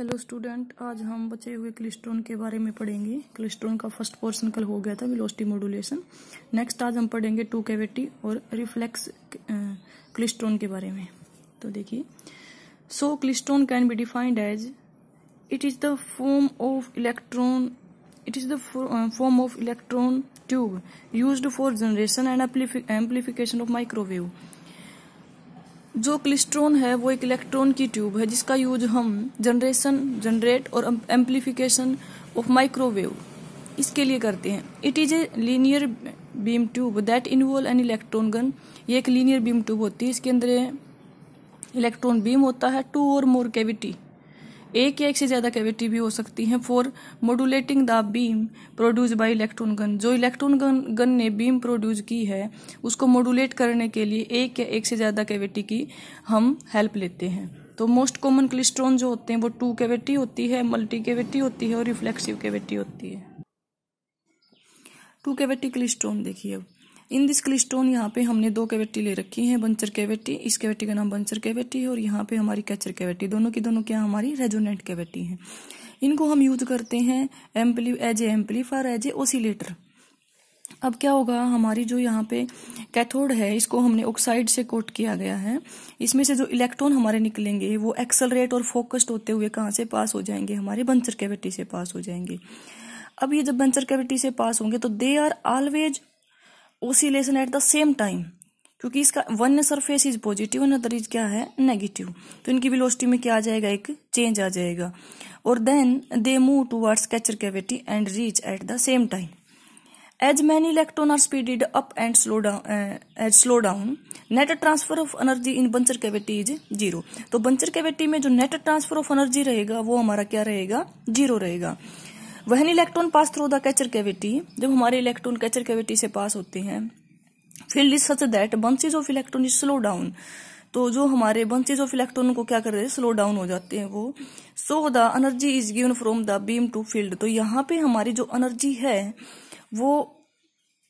hello student आज हम बचे हुए क्लिस्ट्रोन के बारे में पढ़ेंगे क्लिस्ट्रोन का फर्स्ट पोर्सन कल हो गया था वेलोसिटी मॉड्यूलेशन नेक्स्ट आज हम पढ़ेंगे टू कैविटी और रिफ्लेक्स क्लिस्ट्रॉन के बारे में तो देखिए so klystron can be defined as it is the form of electron it is the form of electron tube use for generation and amplification of microwave जो क्लिस्ट्रॉन है वो एक इलेक्ट्रॉन की ट्यूब है जिसका यूज हम जनरेशन जनरेट और amplification of microwave इसके लिए करते हैं it is a linear beam tube that involve an electron gun ये एक लीनियर बीम ट्यूब होती है इसके अंदर इलेक्ट्रॉन बीम होता है टू और मोर कैविटी एक या एक से ज़्यादा कैविटी भी हो सकती है for modulating the beam produce by electron gun जो इलेक्ट्रॉन गन गन ने बीम प्रोड्यूस की है उसको मोडुलेट करने के लिए एक या एक से ज़्यादा कैविटी की हम हेल्प लेते हैं तो मोस्ट कॉमन क्लिस्ट्रॉन जो होते हैं वो टू कैविटी होती है मल्टी कैविटी होती है और रिफ्लेक्सिव कैविटी होती है टू कैविटी क्लिस्ट्रॉन देखिए अब इन दिस क्लिस्टोन यहाँ पे हमने दो कैविटी ले रखी है बंचर कैविटी इस कैविटी का नाम बंचर कैविटी है और यहाँ पे हमारी कैचर कैविटी दोनों की दोनों क्या हमारी रेजोनेंट कैविटी है इनको हम यूज करते हैं ampli as a amplifier as a oscillator अब क्या होगा हमारी जो यहाँ पे कैथोड है इसको हमने ऑक्साइड से कोट किया गया है इसमें से जो इलेक्ट्रॉन हमारे निकलेंगे वो एक्सलरेट और फोकस्ड होते हुए कहाँ से पास हो जाएंगे हमारे बंचर कैविटी से पास हो जाएंगे अब ये जब बंचर कैविटी से पास होंगे तो they are always oscillation at the same time क्योंकि इसका one surface is positive and other is क्या है नेगेटिव तो इनकी वेलोसिटी में क्या आ जाएगा एक चेंज आ जाएगा और then they move towards catcher cavity and reach at the same time as many electron are speeded up and slow down as slow down net transfer of energy in buncher cavity is zero तो buncher cavity में जो net transfer of energy रहेगा वो हमारा क्या रहेगा zero रहेगा when electron pass through the catcher cavity जब हमारे इलेक्ट्रॉन कैचर कैविटी से पास होते हैं field is such that bunches of electron is slow down तो जो हमारे बंचेज ऑफ इलेक्ट्रॉन को क्या कर रहे हैं स्लो डाउन हो जाते हैं वो so the energy is given from the beam to field तो यहाँ पे हमारी जो एनर्जी है वो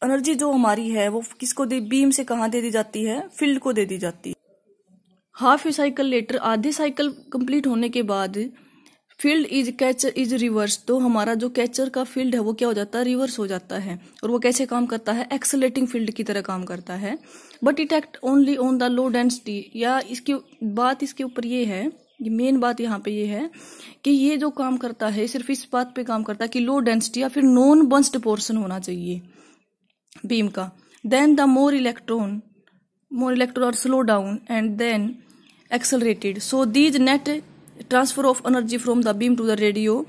एनर्जी जो हमारी है वो किसको दे बीम से कहा दे दी जाती है फील्ड को दे दी जाती है हाफ ए साइकिल लेटर आधे साइकिल कंप्लीट होने के बाद field is catcher is reverse तो हमारा जो कैचर का फील्ड है वो क्या हो जाता है रिवर्स हो जाता है और वो कैसे काम करता है एक्सेलेटिंग फील्ड की तरह काम करता है but it act only on the low density या इसकी बात इसके ऊपर ये है ये मेन बात यहाँ पे ये है कि ये जो काम करता है सिर्फ इस बात पे काम करता है कि लो डेंसिटी या फिर नॉन बंस्ड पोर्शन होना चाहिए बीम का then the more electron more electron are slow down and then accelerated so these net transfer of energy from the beam to the radio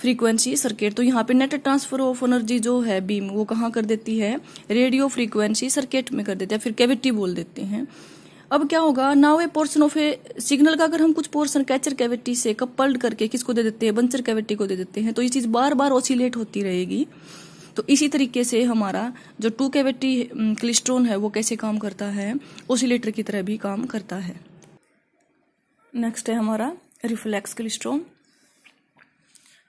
frequency circuit तो यहाँ पे नेट ट्रांसफर ऑफ एनर्जी जो है beam वो कहाँ कर देती है रेडियो फ्रीक्वेंसी सर्किट में कर देते हैं फिर कैविटी बोल देते हैं अब क्या होगा now a portion of a signal का अगर हम कुछ पोर्सन कैचर कैविटी से कपल्ड करके किसको दे देते हैं बंचर कैविटी को दे देते हैं तो ये चीज बार बार ऑसिलेट होती रहेगी तो इसी तरीके से हमारा जो टू कैविटी क्लिस्ट्रोन है वो कैसे काम करता है ओसिलेटर की तरह भी काम करता है नेक्स्ट है हमारा रिफ्लेक्स क्लिस्ट्रोम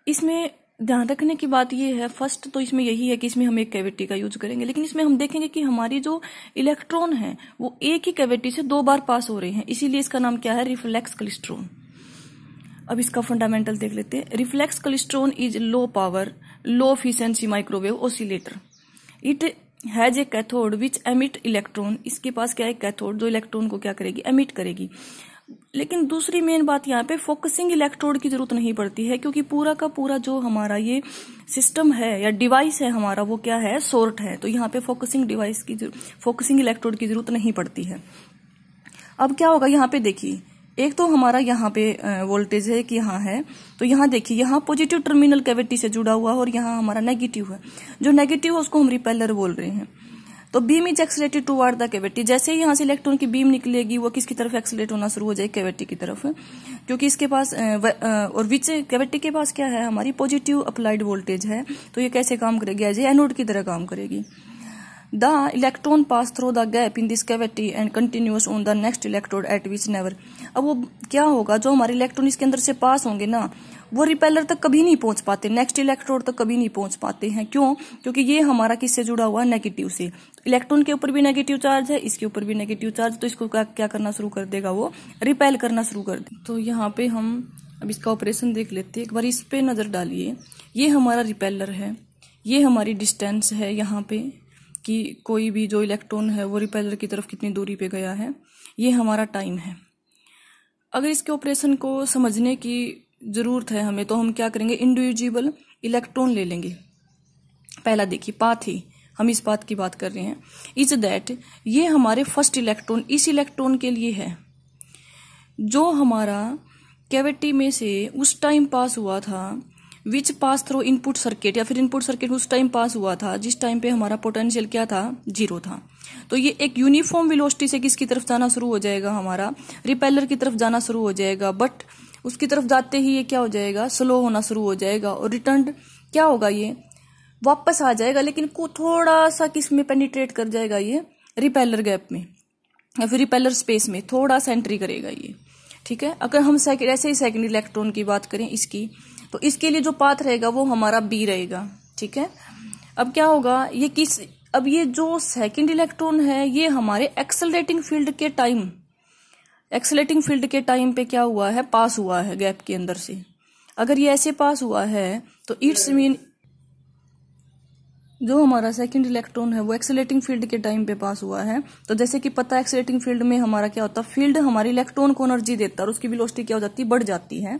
इसमें ध्यान रखने की बात यह है फर्स्ट तो इसमें यही है कि इसमें हम एक कैविटी का यूज करेंगे लेकिन इसमें हम देखेंगे कि हमारी जो इलेक्ट्रॉन है वो एक ही कैविटी से दो बार पास हो रहे हैं इसीलिए इसका नाम क्या है रिफ्लेक्स क्लिस्ट्रोन अब इसका फंडामेंटल देख लेते हैं reflex klystron is low power low efficiency microwave oscillator it has a cathode which emit electron इसके पास क्या है कैथोड जो इलेक्ट्रॉन को क्या करेगी एमिट करेगी लेकिन दूसरी मेन बात यहाँ पे फोकसिंग इलेक्ट्रोड की जरूरत नहीं पड़ती है क्योंकि पूरा का पूरा जो हमारा ये सिस्टम है या डिवाइस है हमारा वो क्या है सोर्ट है तो यहाँ पे फोकसिंग डिवाइस की फोकसिंग इलेक्ट्रोड की जरूरत नहीं पड़ती है अब क्या होगा यहाँ पे देखिए एक तो हमारा यहाँ पे वोल्टेज है कि यहाँ है तो यहाँ देखिए यहाँ पॉजिटिव टर्मिनल कैविटी से जुड़ा हुआ है और यहाँ हमारा नेगेटिव है जो नेगेटिव है उसको हम रिपेलर बोल रहे हैं तो beam is accelerated to the cavity जैसे ही यहां से इलेक्ट्रॉन की बीम निकलेगी वो किसकी तरफ एक्सलेट होना शुरू हो जाए केविटी की तरफ क्योंकि इसके पास और विच केविटी के पास क्या है हमारी पॉजिटिव अप्लाइड वोल्टेज है तो ये कैसे काम करेगी एज एनोड की तरह काम करेगी the electron pass through the gap in this cavity and continues on the next electrode at which never अब वो क्या होगा जो हमारे इलेक्ट्रॉन इसके अंदर से पास होंगे ना वो रिपेलर तक कभी नहीं पहुंच पाते नेक्स्ट इलेक्ट्रोड तक कभी नहीं पहुंच पाते हैं क्यों क्योंकि ये हमारा किससे जुड़ा हुआ है नेगेटिव से इलेक्ट्रॉन के ऊपर भी नेगेटिव चार्ज है इसके ऊपर भी नेगेटिव चार्ज तो इसको क्या, क्या करना शुरू कर देगा वो रिपेल करना शुरू कर दे तो यहाँ पे हम अब इसका ऑपरेशन देख लेते एक बार इस पर नज़र डालिए ये हमारा रिपेलर है ये हमारी डिस्टेंस है यहाँ पे कि कोई भी जो इलेक्ट्रॉन है वो रिपेलर की तरफ कितनी दूरी पे गया है ये हमारा टाइम है अगर इसके ऑपरेशन को समझने की ज़रूरत है हमें तो हम क्या करेंगे इंडिविजुअल इलेक्ट्रॉन ले लेंगे पहला देखिए पाथ ही हम इस बात की बात कर रहे हैं इज दैट ये हमारे फर्स्ट इलेक्ट्रॉन इस इलेक्ट्रॉन के लिए है जो हमारा कैविटी में से उस टाइम पास हुआ था which pass through input circuit या फिर इनपुट सर्किट उस टाइम पास हुआ था जिस टाइम पे हमारा पोटेंशियल क्या था जीरो था तो ये एक यूनिफॉर्म विलोस्टी से किसकी तरफ जाना शुरू हो जाएगा हमारा रिपेलर की तरफ जाना शुरू हो जाएगा बट उसकी तरफ जाते ही ये क्या हो जाएगा स्लो होना शुरू हो जाएगा और रिटर्न क्या होगा ये वापस आ जाएगा लेकिन को थोड़ा सा किस में पेनिट्रेट कर जाएगा ये रिपेलर गैप में या फिर रिपेलर स्पेस में थोड़ा सा एंट्री करेगा ये ठीक है अगर हम सेकेंड ऐसे ही सेकेंड इलेक्ट्रॉन की बात करें इसकी तो इसके लिए जो पाथ रहेगा वो हमारा बी रहेगा ठीक है अब क्या होगा ये किस अब ये जो सेकेंड इलेक्ट्रॉन है ये हमारे एक्सलरेटिंग फील्ड के टाइम एक्सलेटिंग फील्ड के टाइम पे क्या हुआ है पास हुआ है गैप के अंदर से अगर ये ऐसे पास हुआ है तो इट्स मीन जो हमारा सेकंड इलेक्ट्रॉन है वो एक्सलेटिंग फील्ड के टाइम पे पास हुआ है तो जैसे कि पता है फील्ड में हमारा क्या होता है फील्ड हमारे इलेक्ट्रॉन को एनर्जी देता है और उसकी विलोस्टी क्या हो जाती है बढ़ जाती है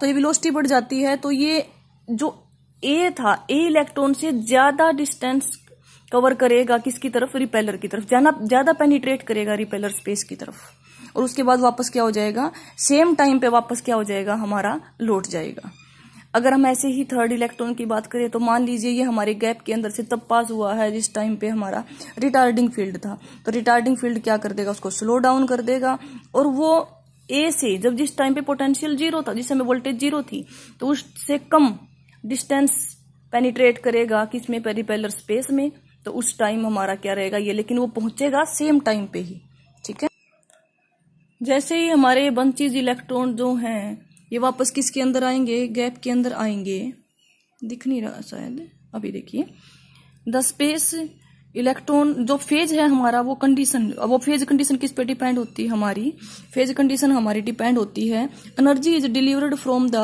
तो ये विलोस्टी बढ़ जाती है तो ये जो ए था ए इलेक्ट्रॉन से ज्यादा डिस्टेंस कवर करेगा किसकी तरफ रिपेलर की तरफ ज्यादा ज्यादा पेनिट्रेट करेगा रिपेलर स्पेस की तरफ और उसके बाद वापस क्या हो जाएगा सेम टाइम पे वापस क्या हो जाएगा हमारा लौट जाएगा अगर हम ऐसे ही थर्ड इलेक्ट्रॉन की बात करें तो मान लीजिए ये हमारे गैप के अंदर से तब पास हुआ है जिस टाइम पे हमारा रिटार्डिंग फील्ड था तो रिटार्डिंग फील्ड क्या कर देगा उसको स्लो डाउन कर देगा और वो ए से जब जिस टाइम पे पोटेंशियल जीरो था जिस समय वोल्टेज जीरो थी तो उससे कम डिस्टेंस पेनिट्रेट करेगा किसमें पेरिपेलर स्पेस में तो उस टाइम हमारा क्या रहेगा ये लेकिन वो पहुंचेगा सेम टाइम पे ही ठीक है जैसे ही हमारे बंद चीज इलेक्ट्रॉन जो हैं ये वापस किसके अंदर आएंगे गैप के अंदर आएंगे दिख नहीं रहा शायद अभी देखिए द स्पेस इलेक्ट्रॉन जो फेज है हमारा वो कंडीशन वो फेज कंडीशन किस पे डिपेंड होती है हमारी फेज कंडीशन हमारी डिपेंड होती है energy is delivered from the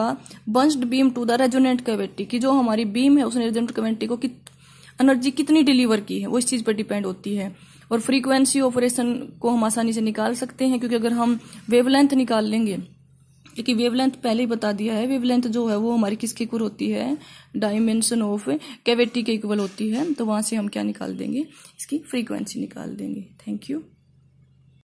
bunched beam to the resonant cavity की जो हमारी बीम है उस रेजोनेंट कैविटी को एनर्जी कितनी डिलीवर की है वो इस चीज़ पर डिपेंड होती है और फ्रीक्वेंसी ऑपरेशन को हम आसानी से निकाल सकते हैं क्योंकि अगर हम वेवलेंथ निकाल लेंगे क्योंकि वेवलेंथ पहले ही बता दिया है वेवलेंथ जो है वो हमारी किसके इक्वल होती है डायमेंशन ऑफ कैविटी के इक्वल होती है तो वहां से हम क्या निकाल देंगे इसकी फ्रीक्वेंसी निकाल देंगे थैंक यू